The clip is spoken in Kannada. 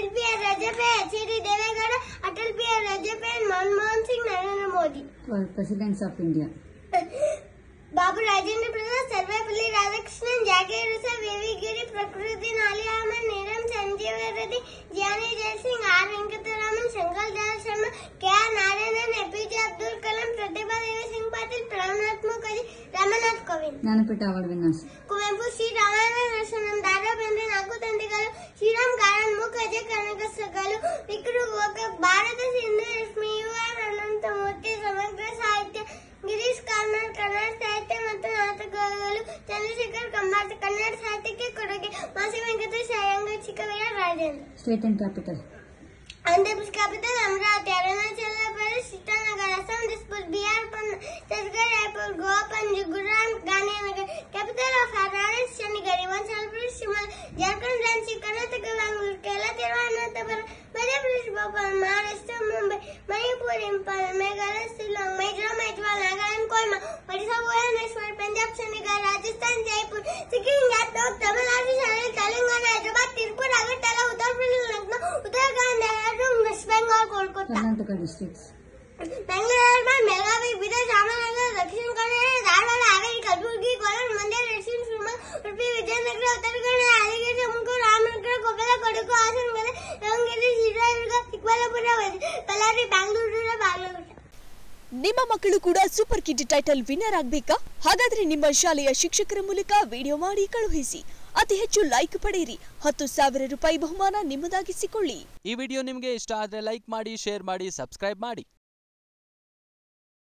અટલ બિહાર રાજ્યપાલ શ્રી દેવેગૌડા અટલ બિહાર રાજ્યપાલ Manmohan Singh Narendra Modi president of India Babu Rajendra Prasad Sarvepalli Radhakrishnan જાગીર Hussain વેવીગીરી પ્રકૃતિ નાલિયામાં નીરમ Sanjiva Reddy Giani Zail Singh R Venkataraman Shankar Dayal Sharma K R Narayanan APJ Abdul Kalam Pratibha Devisingh Patil પ્રાણનાથ મુખર્જી રામનાથ કોવિંદ નાનપેટા આવડવિનાશ કુવેમ્પુ શ્રી રામાયણ રસનમ ನಾನು ಚಂದ್ರಶೇಖರ್ ಕಂಬಾರ್ ಕನ್ನಡ ಸಾಹಿತ್ಯಕ್ಕೆ ಕೊಡುಗೆ ಮಾಸಿಕದ ಶ್ರೇಯಾಂಗ ಚಿಕ್ಕವಯ್ಯ Rajendra state and capital Andhra Pradesh capital Amaravati Arunachal Pradesh Itanagar Assam Dispur Bihar చంద్రగఢ్ రాయపూర్ గోవా పంజ్ గుజరాత్ గాంధీనగర్ క్యాపిటల్ ఆఫ్ అనారస్ చండీగఢ్ హిమాచల్ ప్రదేశ్ సిమాల్ జార్ఖండ్ రాంచి కర్ణాటక బెంగళూరు కేరళ తిరువనంతపురం మధ్యప్రదేశ్ భోపాల్ మహారాష్ట్ర ముంబై మణిపూర్ ఇంపాల్ మేఘాలయ శిలాంగ్ ಕರ್ನಾಟಕ ನಿಮ್ಮ ಮಕ್ಕಳು ಕೂಡ ಸೂಪರ್ ಕಿಡ್ ಟೈಟಲ್ ವಿನ್ನರ್ ಆಗ್ಬೇಕಾ ಹಾಗಾದ್ರೆ ನಿಮ್ಮ ಶಾಲೆಯ ಶಿಕ್ಷಕರ ಮೂಲಕ ವಿಡಿಯೋ ಮಾಡಿ ಕಳುಹಿಸಿ ಅತಿ ಹೆಚ್ಚು ಲೈಕ್ ಪಡೆಯಿರಿ ಹತ್ತು ಸಾವಿರ ರೂಪಾಯಿ ಬಹುಮಾನ ನಿಮ್ಮದಾಗಿಸಿಕೊಳ್ಳಿ ಈ ವಿಡಿಯೋ ನಿಮಗೆ ಇಷ್ಟ ಆದರೆ ಲೈಕ್ ಮಾಡಿ ಶೇರ್ ಮಾಡಿ ಸಬ್ಸ್ಕ್ರೈಬ್ ಮಾಡಿ